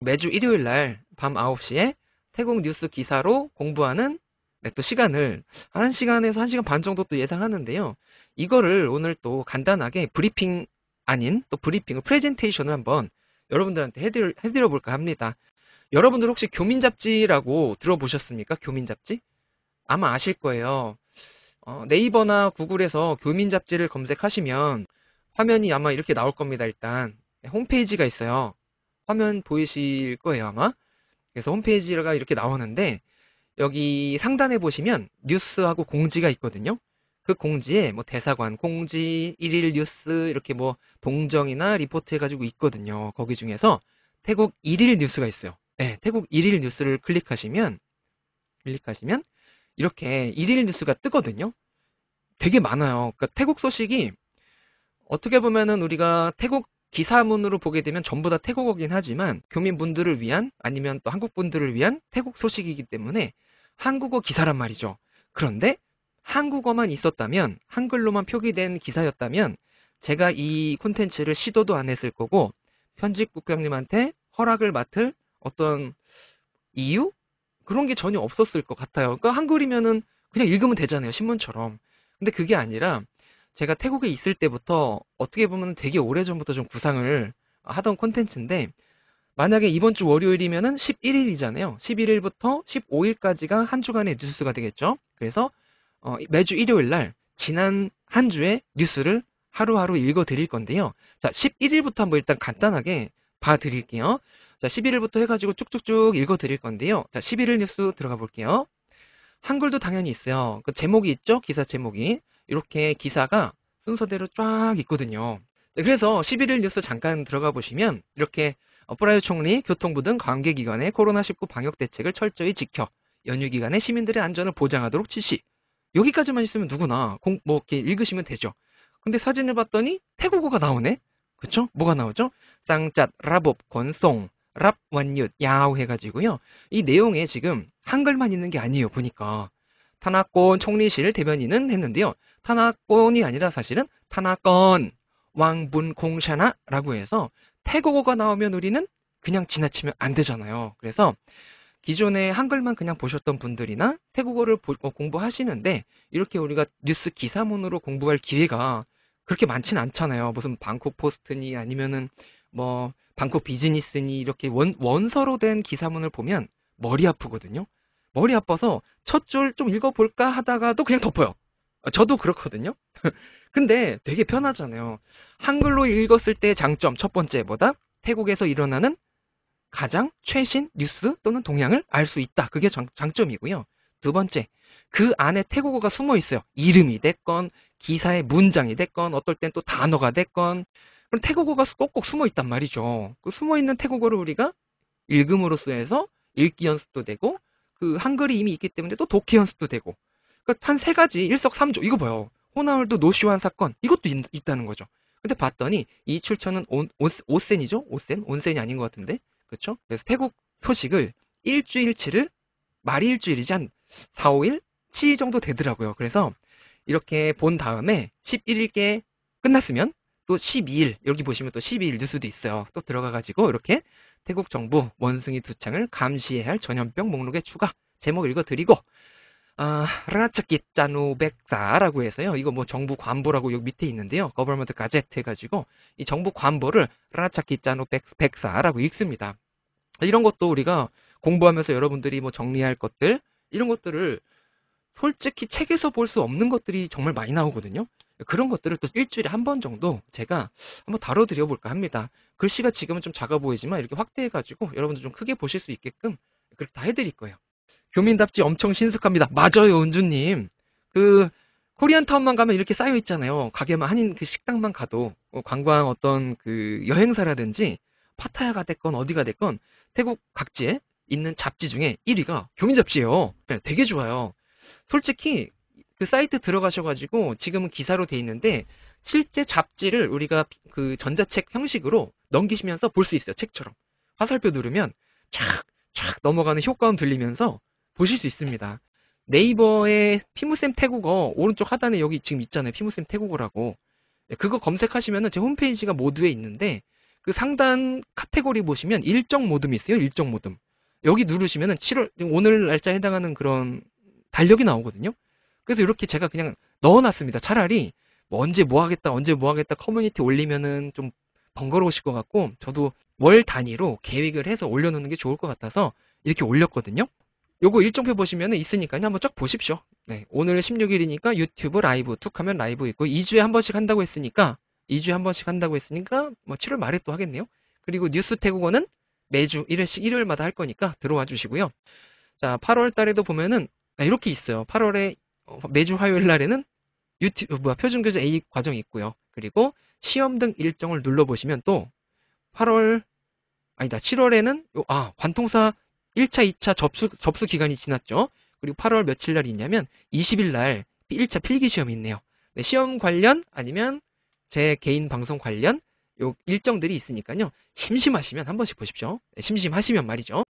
매주 일요일 날 밤 9시에 태국 뉴스 기사로 공부하는 또 시간을 1시간에서 1시간 반 정도 또 예상하는데요. 이거를 오늘 또 간단하게 브리핑 아닌 또 브리핑을 프레젠테이션을 한번 여러분들한테 해드려, 해드려 볼까 합니다. 여러분들 혹시 교민 잡지라고 들어보셨습니까? 교민 잡지? 아마 아실 거예요. 어, 네이버나 구글에서 교민 잡지를 검색하시면 화면이 아마 이렇게 나올 겁니다. 일단 네, 홈페이지가 있어요. 화면 보이실 거예요, 아마. 그래서 홈페이지가 이렇게 나오는데 여기 상단에 보시면 뉴스하고 공지가 있거든요. 그 공지에 뭐 대사관 공지, 일일 뉴스 이렇게 뭐 동정이나 리포트 해가지고 있거든요. 거기 중에서 태국 일일 뉴스가 있어요. 네, 태국 일일 뉴스를 클릭하시면 클릭하시면 이렇게 일일 뉴스가 뜨거든요. 되게 많아요. 그러니까 태국 소식이 어떻게 보면은 우리가 태국 기사문으로 보게 되면 전부 다 태국어긴 하지만 교민분들을 위한 아니면 또 한국분들을 위한 태국 소식이기 때문에 한국어 기사란 말이죠. 그런데 한국어만 있었다면 한글로만 표기된 기사였다면 제가 이 콘텐츠를 시도도 안 했을 거고 편집 국장님한테 허락을 맡을 어떤 이유? 그런 게 전혀 없었을 것 같아요. 그러니까 한글이면은 그냥 읽으면 되잖아요. 신문처럼. 근데 그게 아니라 제가 태국에 있을 때부터 어떻게 보면 되게 오래전부터 좀 구상을 하던 콘텐츠인데 만약에 이번 주 월요일이면은 11일이잖아요. 11일부터 15일까지가 한 주간의 뉴스가 되겠죠. 그래서 어, 매주 일요일 날 지난 한 주의 뉴스를 하루하루 읽어 드릴 건데요. 자, 11일부터 한번 일단 간단하게 봐 드릴게요. 자, 11일부터 해가지고 쭉쭉쭉 읽어 드릴 건데요. 자, 11일 뉴스 들어가 볼게요. 한글도 당연히 있어요. 그 제목이 있죠? 기사 제목이. 이렇게 기사가 순서대로 쫙 있거든요. 네, 그래서 11일 뉴스 잠깐 들어가 보시면 이렇게 브라이어 어, 총리, 교통부 등 관계기관의 코로나19 방역 대책을 철저히 지켜 연휴 기간에 시민들의 안전을 보장하도록 지시. 여기까지만 있으면 누구나 공, 뭐 이렇게 읽으시면 되죠. 근데 사진을 봤더니 태국어가 나오네. 그쵸? 뭐가 나오죠? 쌍잣, 라봅 권송, 랍, 완윷, 야오 해가지고요. 이 내용에 지금 한글만 있는 게 아니에요. 보니까 탄압권 총리실 대변인은 했는데요. 탄압권이 아니라 사실은 탄압권 왕분공샤나라고 해서 태국어가 나오면 우리는 그냥 지나치면 안 되잖아요. 그래서 기존에 한글만 그냥 보셨던 분들이나 태국어를 어, 공부하시는데 이렇게 우리가 뉴스 기사문으로 공부할 기회가 그렇게 많진 않잖아요. 무슨 방콕 포스트니 아니면은 뭐 방콕 비즈니스니 이렇게 원, 원서로 된 기사문을 보면 머리 아프거든요. 머리 아파서 첫 줄 좀 읽어볼까 하다가도 그냥 덮어요. 아, 저도 그렇거든요. 근데 되게 편하잖아요. 한글로 읽었을 때 장점 첫 번째 보다 태국에서 일어나는 가장 최신 뉴스 또는 동향을 알 수 있다. 그게 장, 장점이고요. 두 번째, 그 안에 태국어가 숨어 있어요. 이름이 됐건, 기사의 문장이 됐건, 어떨 땐 또 단어가 됐건. 그럼 태국어가 꼭꼭 숨어 있단 말이죠. 그 숨어 있는 태국어를 우리가 읽음으로써 해서 읽기 연습도 되고, 그 한글이 이미 있기 때문에 또 독해 연습도 되고 그러니까 한세 가지 일석삼조 이거 봐요. 호나울도 노쇼한 사건 이것도 있, 다는 거죠. 근데 봤더니 이 출처는 온, 센이죠 오센? 온센이 아닌 것 같은데 그렇죠? 그래서 태국 소식을 일주일치를 말이 일주일이지 한 4, 5일 7일 정도 되더라고요. 그래서 이렇게 본 다음에 11일께 끝났으면 또 12일 여기 보시면 또 12일 뉴스도 있어요. 또 들어가가지고 이렇게 태국 정부 원숭이 두 창을 감시해야 할 전염병 목록에 추가 제목 읽어드리고 아, 라차키짜노백사라고 해서요. 이거 뭐 정부 관보라고 여기 밑에 있는데요. 거버먼트 가젯 해가지고 이 정부 관보를 라차키짜노백사라고 읽습니다. 이런 것도 우리가 공부하면서 여러분들이 뭐 정리할 것들 이런 것들을 솔직히 책에서 볼 수 없는 것들이 정말 많이 나오거든요. 그런 것들을 또 일주일에 한 번 정도 제가 한번 다뤄드려 볼까 합니다. 글씨가 지금은 좀 작아 보이지만 이렇게 확대해가지고 여러분들 좀 크게 보실 수 있게끔 그렇게 다 해드릴 거예요. 교민답지 엄청 신숙합니다. 맞아요, 은주님. 그 코리안타운만 가면 이렇게 쌓여 있잖아요. 가게만 한인 그 식당만 가도 어, 관광 어떤 그 여행사라든지 파타야가 됐건 어디가 됐건 태국 각지에 있는 잡지 중에 1위가 교민 잡지예요. 네, 되게 좋아요. 솔직히 그 사이트 들어가셔가지고 지금은 기사로 돼 있는데 실제 잡지를 우리가 그 전자책 형식으로 넘기시면서 볼 수 있어요. 책처럼. 화살표 누르면 촥촥 넘어가는 효과음 들리면서 보실 수 있습니다. 네이버에 피무쌤 태국어 오른쪽 하단에 여기 지금 있잖아요. 피무쌤 태국어라고. 네, 그거 검색하시면제 홈페이지가 모두에 있는데 그 상단 카테고리 보시면 일정 모듬이 있어요. 일정 모듬. 여기 누르시면 7월 오늘 날짜 에 해당하는 그런 달력이 나오거든요. 그래서 이렇게 제가 그냥 넣어놨습니다. 차라리 뭐 언제 뭐 하겠다, 언제 뭐 하겠다 커뮤니티 올리면은 좀 번거로우실 것 같고 저도 월 단위로 계획을 해서 올려놓는 게 좋을 것 같아서 이렇게 올렸거든요. 요거 일정표 보시면 있으니까 한번 쫙 보십시오. 네, 오늘 16일이니까 유튜브 라이브, 툭 하면 라이브 있고 2주에 한 번씩 한다고 했으니까 2주에 한 번씩 한다고 했으니까 뭐 7월 말에 또 하겠네요. 그리고 뉴스 태국어는 매주 1회씩 일요일마다 할 거니까 들어와 주시고요. 자, 8월 달에도 보면은 아, 이렇게 있어요. 8월에 어, 매주 화요일 날에는 유튜브 뭐야 표준 교재 A 과정이 있고요. 그리고 시험 등 일정을 눌러 보시면 또 8월 아니다 7월에는 아 관통사 1차 2차 접수 접수 기간이 지났죠. 그리고 8월 며칠 날이 있냐면 20일 날 1차 필기 시험이 있네요. 네, 시험 관련 아니면 제 개인 방송 관련 요 일정들이 있으니까요. 심심하시면 한 번씩 보십시오. 네, 심심하시면 말이죠.